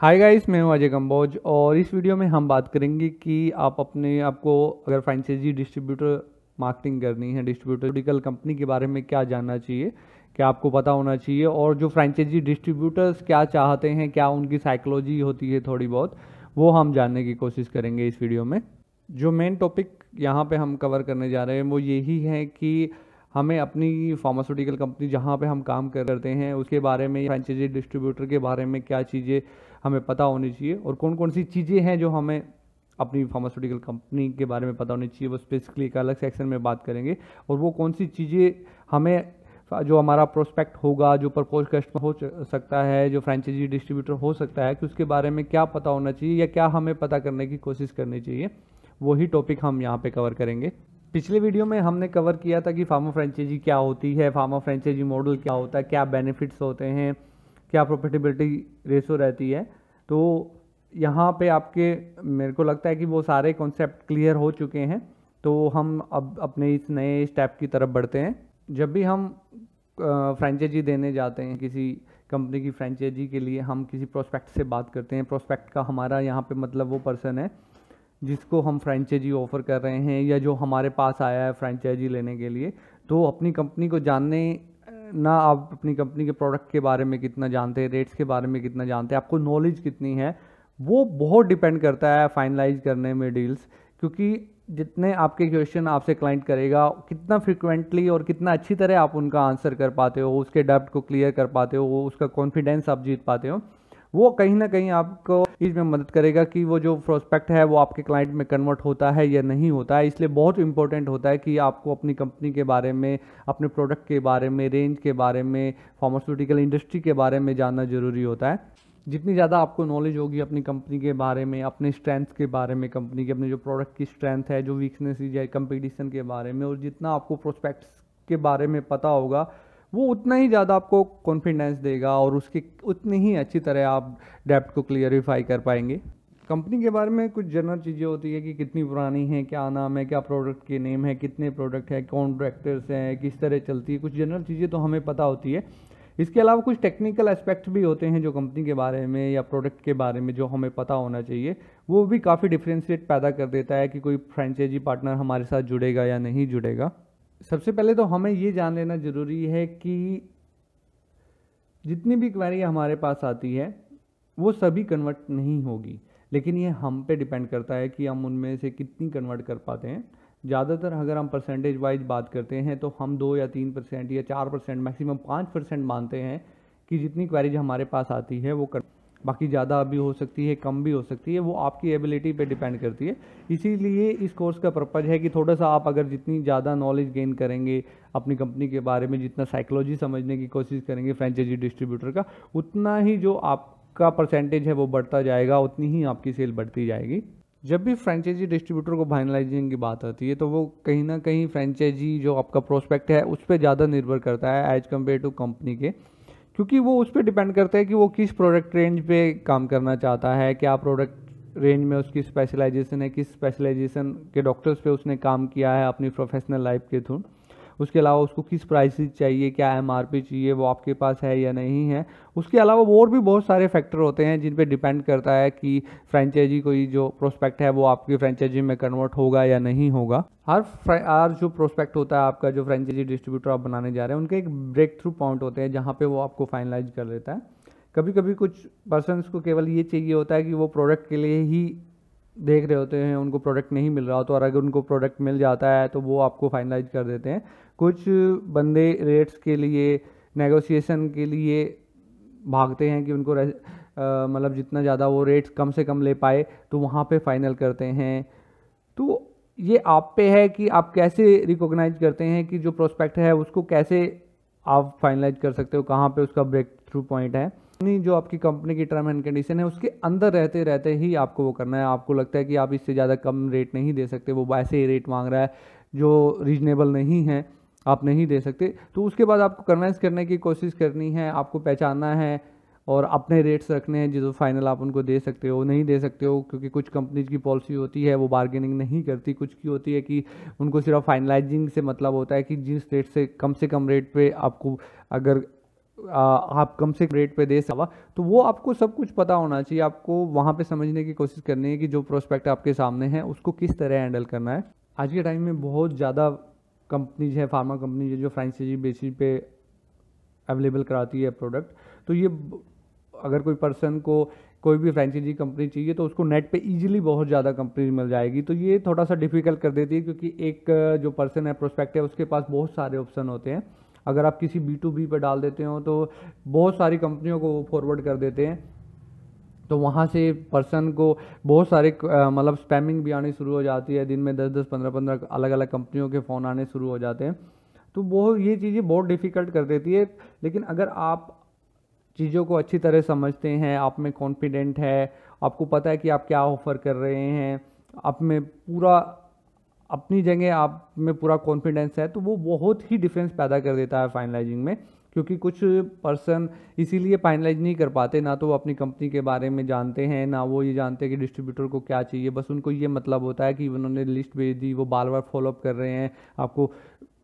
hi guys मैं हूं अजय कम्बोज और इस वीडियो में हम बात करेंगे कि आप अपने आपको अगर फ्रेंचाइजी डिस्ट्रीब्यूटर मार्केटिंग करनी है डिस्ट्रीब्यूटरिकल कंपनी के बारे में क्या जानना चाहिए क्या आपको पता होना चाहिए और जो फ्रेंचाइजी डिस्ट्रीब्यूटर्स क्या चाहते हैं क्या उनकी साइकोलॉजी होती है थोड़ी बहुत वो हम जानने की कोशिश करेंगे इस वीडियो में जो मेन टॉपिक यहाँ पर हम कवर करने जा रहे हैं वो यही है कि हमें अपनी फार्मास्यूटिकल कंपनी जहाँ पे हम काम करते हैं उसके बारे में फ्रेंचाइजी डिस्ट्रीब्यूटर के बारे में क्या चीज़ें हमें पता होनी चाहिए और कौन कौन सी चीज़ें हैं जो हमें अपनी फार्मास्यूटिकल कंपनी के बारे में पता होनी चाहिए वो स्पेसिफिकली एक अलग सेक्शन में बात करेंगे और वो कौन सी चीज़ें हमें जो हमारा प्रोस्पेक्ट होगा जो प्रपोज कस्टमर हो सकता है जो फ्रेंचाइजी डिस्ट्रीब्यूटर हो सकता है कि उसके बारे में क्या पता होना चाहिए या क्या हमें पता करने की कोशिश करनी चाहिए वही टॉपिक हम यहाँ पे कवर करेंगे पिछले वीडियो में हमने कवर किया था कि फार्मा फ्रेंचाइजी क्या होती है फार्मा फ्रेंचाइजी मॉडल क्या होता है क्या बेनिफिट्स होते हैं क्या प्रॉफिटेबिलिटी रेशो रहती है तो यहाँ पे आपके मेरे को लगता है कि वो सारे कॉन्सेप्ट क्लियर हो चुके हैं तो हम अब अपने इस नए स्टेप की तरफ बढ़ते हैं जब भी हम फ्रेंचाइजी देने जाते हैं किसी कंपनी की फ्रेंचाइजी के लिए हम किसी प्रोस्पेक्ट से बात करते हैं प्रोस्पेक्ट का हमारा यहाँ पे मतलब वो पर्सन है जिसको हम फ्रेंचाइजी ऑफ़र कर रहे हैं या जो हमारे पास आया है फ्रेंचाइजी लेने के लिए तो अपनी कंपनी को जानने ना आप अपनी कंपनी के प्रोडक्ट के बारे में कितना जानते हैं रेट्स के बारे में कितना जानते हैं आपको नॉलेज कितनी है वो बहुत डिपेंड करता है फाइनलाइज करने में डील्स क्योंकि जितने आपके क्वेश्चन आपसे क्लाइंट करेगा कितना फ्रिक्वेंटली और कितना अच्छी तरह आप उनका आंसर कर पाते हो उसके डाउट को क्लियर कर पाते हो उसका कॉन्फिडेंस आप जीत पाते हो वो कहीं ना कहीं आपको इसमें मदद करेगा कि वो जो प्रोस्पेक्ट है वो आपके क्लाइंट में कन्वर्ट होता है या नहीं होता है इसलिए बहुत इंपॉर्टेंट होता है कि आपको अपनी कंपनी के बारे में अपने प्रोडक्ट के बारे में रेंज के बारे में फार्मास्यूटिकल इंडस्ट्री के बारे में जानना ज़रूरी होता है जितनी ज़्यादा आपको नॉलेज होगी अपनी कंपनी के बारे में अपने स्ट्रेंथ के बारे में कंपनी के अपने जो प्रोडक्ट की स्ट्रेंथ है जो वीकनेस है कंपटीशन के बारे में और जितना आपको प्रोस्पेक्ट्स के बारे में पता होगा वो उतना ही ज़्यादा आपको कॉन्फिडेंस देगा और उसकी उतनी ही अच्छी तरह आप डेप्ट को क्लियरिफाई कर पाएंगे कंपनी के बारे में कुछ जनरल चीज़ें होती है कि कितनी पुरानी है क्या नाम है क्या प्रोडक्ट के नेम है कितने प्रोडक्ट है ट्रैक्टर्स हैं किस तरह चलती है कुछ जनरल चीज़ें तो हमें पता होती है इसके अलावा कुछ टेक्निकल एस्पेक्ट भी होते हैं जो कंपनी के बारे में या प्रोडक्ट के बारे में जो हमें पता होना चाहिए वो भी काफ़ी डिफ्रेंशिएट पैदा कर देता है कि कोई फ्रेंचाइजी पार्टनर हमारे साथ जुड़ेगा या नहीं जुड़ेगा सबसे पहले तो हमें ये जान लेना ज़रूरी है कि जितनी भी क्वेरी हमारे पास आती है वो सभी कन्वर्ट नहीं होगी लेकिन ये हम पे डिपेंड करता है कि हम उनमें से कितनी कन्वर्ट कर पाते हैं ज़्यादातर अगर हम परसेंटेज वाइज बात करते हैं तो हम दो या तीन परसेंट या चार परसेंट मैक्सिमम पाँच परसेंट मानते हैं कि जितनी क्वेरीज हमारे पास आती है वो कर बाकी ज़्यादा भी हो सकती है कम भी हो सकती है वो आपकी एबिलिटी पे डिपेंड करती है इसीलिए इस कोर्स का पर्पज़ है कि थोड़ा सा आप अगर जितनी ज़्यादा नॉलेज गेन करेंगे अपनी कंपनी के बारे में जितना साइकोलॉजी समझने की कोशिश करेंगे फ्रेंचाइजी डिस्ट्रीब्यूटर का उतना ही जो आपका परसेंटेज है वो बढ़ता जाएगा उतनी ही आपकी सेल बढ़ती जाएगी जब भी फ्रेंचाइजी डिस्ट्रीब्यूटर को फाइनलाइजिंग की बात आती है तो वो कहीं ना कहीं फ्रेंचाइजी जो आपका प्रोस्पेक्ट है उस पर ज़्यादा निर्भर करता है एज कम्पेयर टू कंपनी के क्योंकि वो उस पर डिपेंड करता है कि वो किस प्रोडक्ट रेंज पे काम करना चाहता है क्या प्रोडक्ट रेंज में उसकी स्पेशलाइजेशन है किस स्पेशलाइजेशन के डॉक्टर्स पे उसने काम किया है अपनी प्रोफेशनल लाइफ के थ्रू उसके अलावा उसको किस प्राइस चाहिए क्या एम चाहिए वो आपके पास है या नहीं है उसके अलावा और भी बहुत सारे फैक्टर होते हैं जिन पर डिपेंड करता है कि फ्रेंचाइजी कोई जो प्रोस्पेक्ट है वो आपकी फ्रेंचाइजी में कन्वर्ट होगा या नहीं होगा हर हर जो प्रोस्पेक्ट होता है आपका जो फ्रेंचाइजी डिस्ट्रीब्यूटर आप बनाने जा रहे हैं उनके एक ब्रेक थ्रू पॉइंट होते हैं जहाँ पर वो आपको फाइनलाइज कर लेता है कभी कभी कुछ पर्सनस को केवल ये चाहिए होता है कि वो प्रोडक्ट के लिए ही देख रहे होते हैं उनको प्रोडक्ट नहीं मिल रहा होता तो और अगर उनको प्रोडक्ट मिल जाता है तो वो आपको फाइनलाइज कर देते हैं कुछ बंदे रेट्स के लिए नेगोशिएशन के लिए भागते हैं कि उनको मतलब जितना ज़्यादा वो रेट्स कम से कम ले पाए तो वहाँ पे फाइनल करते हैं तो ये आप पे है कि आप कैसे रिकॉग्नाइज करते हैं कि जो प्रोस्पेक्ट है उसको कैसे आप फाइनलाइज कर सकते हो कहाँ पे उसका ब्रेक थ्रू पॉइंट है नहीं जो आपकी कंपनी की टर्म एंड कंडीशन है उसके अंदर रहते रहते ही आपको वो करना है आपको लगता है कि आप इससे ज़्यादा कम रेट नहीं दे सकते वो वैसे ही रेट मांग रहा है जो रीजनेबल नहीं है आप नहीं दे सकते तो उसके बाद आपको कन्वेंस करने की कोशिश करनी है आपको पहचानना है और अपने रेट्स रखने हैं जो फाइनल आप उनको दे सकते हो नहीं दे सकते हो क्योंकि कुछ कंपनीज की पॉलिसी होती है वो बार्गेनिंग नहीं करती कुछ की होती है कि उनको सिर्फ फाइनलाइजिंग से मतलब होता है कि जिस रेट से कम से कम रेट पे आपको अगर आप कम से रेट पे दे सवा तो वो आपको सब कुछ पता होना चाहिए आपको वहाँ पे समझने की कोशिश करनी है कि जो प्रोस्पेक्ट आपके सामने है उसको किस तरह हैंडल करना है आज के टाइम में बहुत ज़्यादा कंपनीज हैं फार्मा कंपनीज है जो फ्रेंचाइजी बेसिस पे अवेलेबल कराती है प्रोडक्ट तो ये अगर कोई पर्सन को कोई भी फ्रेंचाइजी कंपनी चाहिए तो उसको नेट पे इजीली बहुत ज़्यादा कंपनीज मिल जाएगी तो ये थोड़ा सा डिफिकल्ट कर देती है क्योंकि एक जो पर्सन है प्रोस्पेक्ट है उसके पास बहुत सारे ऑप्शन होते हैं अगर आप किसी बी टू बी पर डाल देते हो तो बहुत सारी कंपनियों को फॉरवर्ड कर देते हैं तो वहाँ से पर्सन को बहुत सारे मतलब स्पैमिंग भी आनी शुरू हो जाती है दिन में दस दस पंद्रह पंद्रह अलग अलग कंपनियों के फ़ोन आने शुरू हो जाते हैं तो वो ये चीज़ें बहुत डिफ़िकल्ट कर देती है लेकिन अगर आप चीज़ों को अच्छी तरह समझते हैं आप में कॉन्फिडेंट है आपको पता है कि आप क्या ऑफ़र कर रहे हैं आप में पूरा अपनी जगह आप में पूरा कॉन्फिडेंस है तो वो बहुत ही डिफरेंस पैदा कर देता है फाइनलाइजिंग में क्योंकि कुछ पर्सन इसीलिए फाइनलाइज नहीं कर पाते ना तो वो अपनी कंपनी के बारे में जानते हैं ना वो ये जानते हैं कि डिस्ट्रीब्यूटर को क्या चाहिए बस उनको ये मतलब होता है कि उन्होंने लिस्ट भेज दी वो बार बार फॉलोअप कर रहे हैं आपको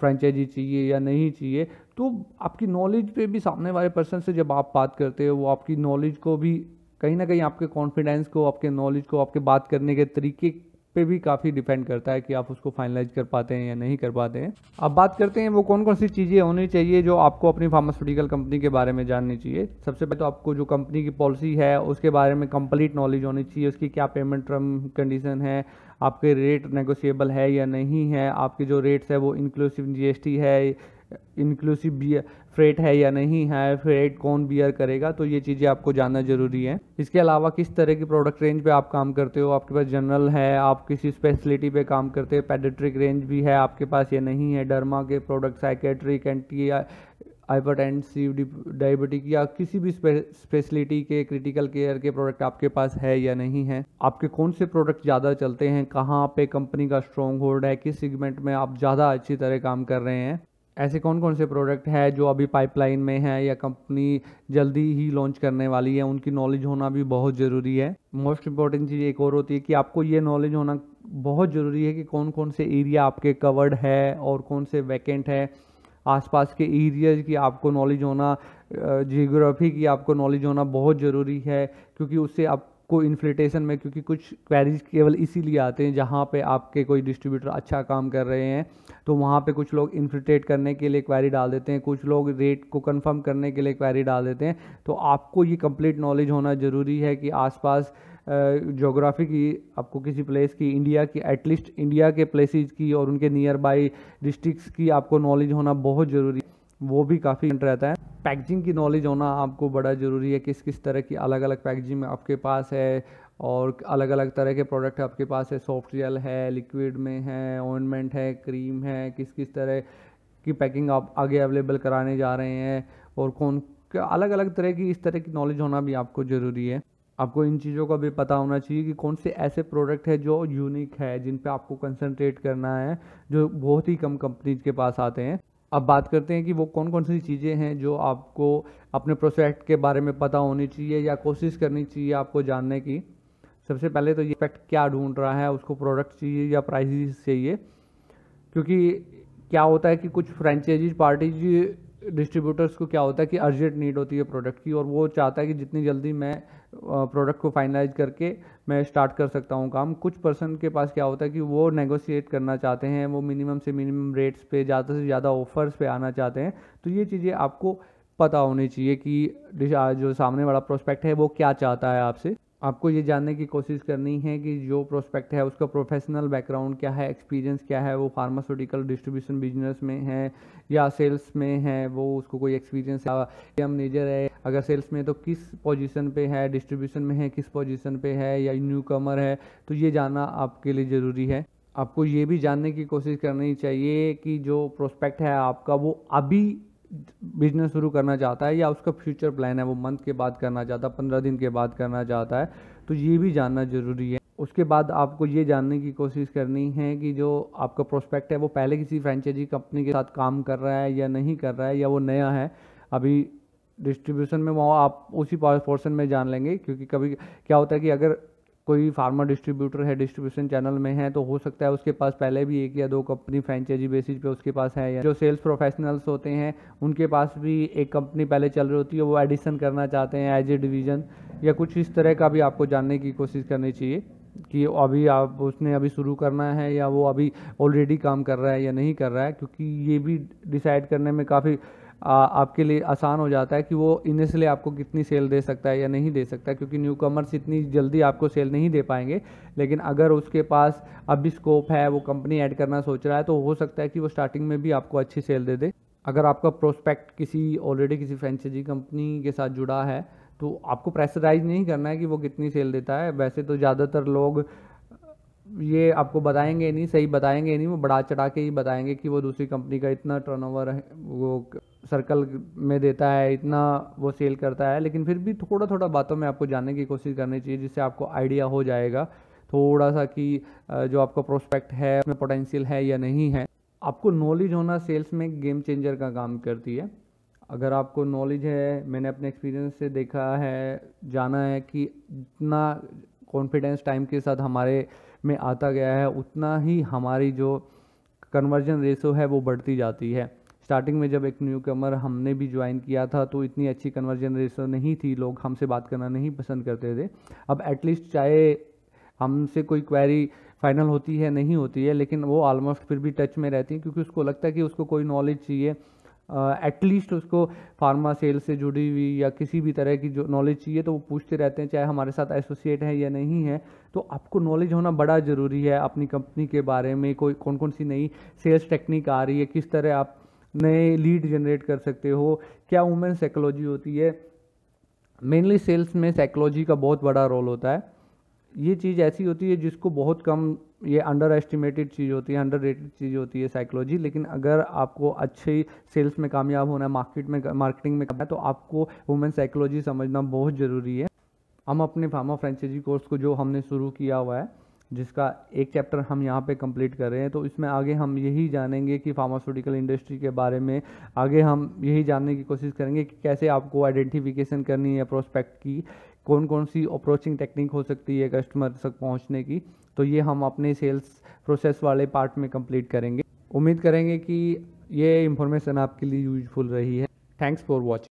फ्रेंचाइजी चाहिए या नहीं चाहिए तो आपकी नॉलेज पे भी सामने वाले पर्सन से जब आप बात करते हो वो आपकी नॉलेज को भी कहीं ना कहीं आपके कॉन्फिडेंस को आपके नॉलेज को आपके बात करने के तरीके पे भी काफ़ी डिपेंड करता है कि आप उसको फाइनलाइज कर पाते हैं या नहीं कर पाते हैं अब बात करते हैं वो कौन कौन सी चीज़ें होनी चाहिए जो आपको अपनी फार्मास्यूटिकल कंपनी के बारे में जाननी चाहिए सबसे पहले तो आपको जो कंपनी की पॉलिसी है उसके बारे में कंप्लीट नॉलेज होनी चाहिए उसकी क्या पेमेंट टर्म कंडीशन है आपके रेट नेगोशिएबल है या नहीं है आपके जो रेट्स है वो इंक्लूसिव जी है इंक्लूसिव बियर फ्रेट है या नहीं है फ्रेट कौन बियर करेगा तो ये चीज़ें आपको जानना जरूरी है इसके अलावा किस तरह की प्रोडक्ट रेंज पे आप काम करते हो आपके पास जनरल है आप किसी स्पेशलिटी पे काम करते हो पेडेट्रिक रेंज भी है आपके पास ये नहीं है डर्मा के product psychiatric anti hypertensive diabetic या किसी भी स्पेशलिटी के क्रिटिकल केयर के प्रोडक्ट आपके पास है या नहीं है आपके कौन से प्रोडक्ट ज़्यादा चलते हैं कहाँ पे कंपनी का स्ट्रॉन्ग होल्ड है किस सेगमेंट में आप ज़्यादा अच्छी तरह काम कर रहे हैं ऐसे कौन कौन से प्रोडक्ट है जो अभी पाइपलाइन में है या कंपनी जल्दी ही लॉन्च करने वाली है उनकी नॉलेज होना भी बहुत ज़रूरी है मोस्ट इम्पॉर्टेंट चीज़ एक और होती है कि आपको ये नॉलेज होना बहुत ज़रूरी है कि कौन कौन से एरिया आपके कवर्ड है और कौन से वैकेंट है आसपास के एरियाज की आपको नॉलेज होना जियोग्राफी की आपको नॉलेज होना बहुत ज़रूरी है क्योंकि उससे आप को इन्फ्लेटेशन में क्योंकि कुछ क्वेरीज केवल इसीलिए आते हैं जहाँ पे आपके कोई डिस्ट्रीब्यूटर अच्छा काम कर रहे हैं तो वहाँ पे कुछ लोग इन्फ्लेटेट करने के लिए क्वेरी डाल देते हैं कुछ लोग रेट को कंफर्म करने के लिए क्वेरी डाल देते हैं तो आपको ये कंप्लीट नॉलेज होना ज़रूरी है कि आसपास जोग्राफ़ी की आपको किसी प्लेस की इंडिया की एटलीस्ट इंडिया के प्लेसेस की और उनके नियर बाई डिस्ट्रिक्स की आपको नॉलेज होना बहुत ज़रूरी है वो भी काफ़ी रहता है पैकेजिंग की नॉलेज होना आपको बड़ा ज़रूरी है किस किस तरह की अलग अलग पैकेजिंग आपके पास है और अलग अलग तरह के प्रोडक्ट आपके पास है सॉफ्ट जेल है लिक्विड में है ऑइनमेंट है क्रीम है किस किस तरह की पैकिंग आप आगे अवेलेबल कराने जा रहे हैं और कौन अलग अलग तरह की इस तरह की नॉलेज होना भी आपको ज़रूरी है आपको इन चीज़ों का भी पता होना चाहिए कि कौन से ऐसे प्रोडक्ट है जो यूनिक है जिन पे आपको कंसंट्रेट करना है जो बहुत ही कम कंपनीज के पास आते हैं अब बात करते हैं कि वो कौन कौन सी चीज़ें हैं जो आपको अपने प्रोजेक्ट के बारे में पता होनी चाहिए या कोशिश करनी चाहिए आपको जानने की सबसे पहले तो ये इफेक्ट क्या ढूंढ रहा है उसको प्रोडक्ट चाहिए या प्राइस चाहिए क्योंकि क्या होता है कि कुछ फ्रेंचाइजीज पार्टीज डिस्ट्रीब्यूटर्स को क्या होता है कि अर्जेंट नीड होती है प्रोडक्ट की और वो चाहता है कि जितनी जल्दी मैं प्रोडक्ट को फाइनलाइज करके मैं स्टार्ट कर सकता हूँ काम कुछ पर्सन के पास क्या होता है कि वो नेगोशिएट करना चाहते हैं वो मिनिमम से मिनिमम रेट्स पे ज़्यादा से ज़्यादा ऑफर्स पे आना चाहते हैं तो ये चीज़ें आपको पता होनी चाहिए कि जो सामने वाला प्रोस्पेक्ट है वो क्या चाहता है आपसे आपको ये जानने की कोशिश करनी है कि जो प्रोस्पेक्ट है उसका प्रोफेशनल बैकग्राउंड क्या है एक्सपीरियंस क्या है वो फार्मास्यूटिकल डिस्ट्रीब्यूशन बिजनेस में है या सेल्स में है वो उसको कोई एक्सपीरियंस या मैनेजर है अगर सेल्स में तो किस पोजीशन पे है डिस्ट्रीब्यूशन में है किस पोजीशन पे है या न्यू कमर है तो ये जानना आपके लिए ज़रूरी है आपको ये भी जानने की कोशिश करनी चाहिए कि जो प्रोस्पेक्ट है आपका वो अभी बिजनेस शुरू करना चाहता है या उसका फ्यूचर प्लान है वो मंथ के बाद करना चाहता है पंद्रह दिन के बाद करना चाहता है तो ये भी जानना ज़रूरी है उसके बाद आपको ये जानने की कोशिश करनी है कि जो आपका प्रोस्पेक्ट है वो पहले किसी फ्रेंचाइजी कंपनी के साथ काम कर रहा है या नहीं कर रहा है या वो नया है अभी डिस्ट्रीब्यूशन में वो आप उसी पोर्सन में जान लेंगे क्योंकि कभी क्या होता है कि अगर कोई फार्मा डिस्ट्रीब्यूटर है डिस्ट्रीब्यूशन चैनल में है तो हो सकता है उसके पास पहले भी एक या दो कंपनी फ्रेंचाइजी बेसिस पे उसके पास है या जो सेल्स प्रोफेशनल्स होते हैं उनके पास भी एक कंपनी पहले चल रही होती है वो एडिशन करना चाहते हैं एज ए डिवीज़न या कुछ इस तरह का भी आपको जानने की कोशिश करनी चाहिए कि अभी आप उसने अभी शुरू करना है या वो अभी ऑलरेडी काम कर रहा है या नहीं कर रहा है क्योंकि ये भी डिसाइड करने में काफ़ी आपके लिए आसान हो जाता है कि वो इनिशियली आपको कितनी सेल दे सकता है या नहीं दे सकता है क्योंकि न्यू कमर्स इतनी जल्दी आपको सेल नहीं दे पाएंगे लेकिन अगर उसके पास अभी स्कोप है वो कंपनी ऐड करना सोच रहा है तो हो सकता है कि वो स्टार्टिंग में भी आपको अच्छी सेल दे दे अगर आपका प्रोस्पेक्ट किसी ऑलरेडी किसी फ्रेंचाइजी कंपनी के साथ जुड़ा है तो आपको प्रेसराइज नहीं करना है कि वो कितनी सेल देता है वैसे तो ज़्यादातर लोग ये आपको बताएंगे नहीं सही बताएंगे नहीं वो बढ़ा चढ़ा के ही बताएंगे कि वो दूसरी कंपनी का इतना टर्नओवर है वो सर्कल में देता है इतना वो सेल करता है लेकिन फिर भी थोड़ा थोड़ा बातों में आपको जानने की कोशिश करनी चाहिए जिससे आपको आइडिया हो जाएगा थोड़ा सा कि जो आपका प्रोस्पेक्ट है उसमें पोटेंशियल है या नहीं है आपको नॉलेज होना सेल्स में गेम चेंजर का काम करती है अगर आपको नॉलेज है मैंने अपने एक्सपीरियंस से देखा है जाना है कि जितना कॉन्फिडेंस टाइम के साथ हमारे में आता गया है उतना ही हमारी जो कन्वर्जन रेशो है वो बढ़ती जाती है स्टार्टिंग में जब एक न्यू कमर हमने भी ज्वाइन किया था तो इतनी अच्छी कन्वर्जन जनरेशन नहीं थी लोग हमसे बात करना नहीं पसंद करते थे अब एटलीस्ट चाहे हमसे कोई क्वेरी फाइनल होती है नहीं होती है लेकिन वो ऑलमोस्ट फिर भी टच में रहती है क्योंकि उसको लगता है कि उसको कोई नॉलेज चाहिए एटलीस्ट uh, उसको फार्मा सेल से जुड़ी हुई या किसी भी तरह की जो नॉलेज चाहिए तो वो पूछते रहते हैं चाहे हमारे साथ एसोसिएट है या नहीं है तो आपको नॉलेज होना बड़ा ज़रूरी है अपनी कंपनी के बारे में कोई कौन कौन सी नई सेल्स टेक्निक आ रही है किस तरह आप नए लीड जनरेट कर सकते हो क्या वुमेन साइकोलॉजी होती है मेनली सेल्स में साइकोलॉजी का बहुत बड़ा रोल होता है ये चीज़ ऐसी होती है जिसको बहुत कम ये अंडर एस्टिमेटेड चीज़ होती है अंडर रेटेड चीज़ होती है साइकोलॉजी लेकिन अगर आपको अच्छे सेल्स में कामयाब होना है मार्केट में मार्केटिंग में करना है तो आपको वुमेन साइकोलॉजी समझना बहुत ज़रूरी है हम अपने फार्मा फ्रेंचाइजी कोर्स को जो हमने शुरू किया हुआ है जिसका एक चैप्टर हम यहाँ पे कंप्लीट कर रहे हैं तो इसमें आगे हम यही जानेंगे कि फार्मास्यूटिकल इंडस्ट्री के बारे में आगे हम यही जानने की कोशिश करेंगे कि कैसे आपको आइडेंटिफिकेशन करनी है प्रोस्पेक्ट की कौन कौन सी अप्रोचिंग टेक्निक हो सकती है कस्टमर तक पहुँचने की तो ये हम अपने सेल्स प्रोसेस वाले पार्ट में कम्प्लीट करेंगे उम्मीद करेंगे कि ये इंफॉर्मेशन आपके लिए यूजफुल रही है थैंक्स फॉर वॉचिंग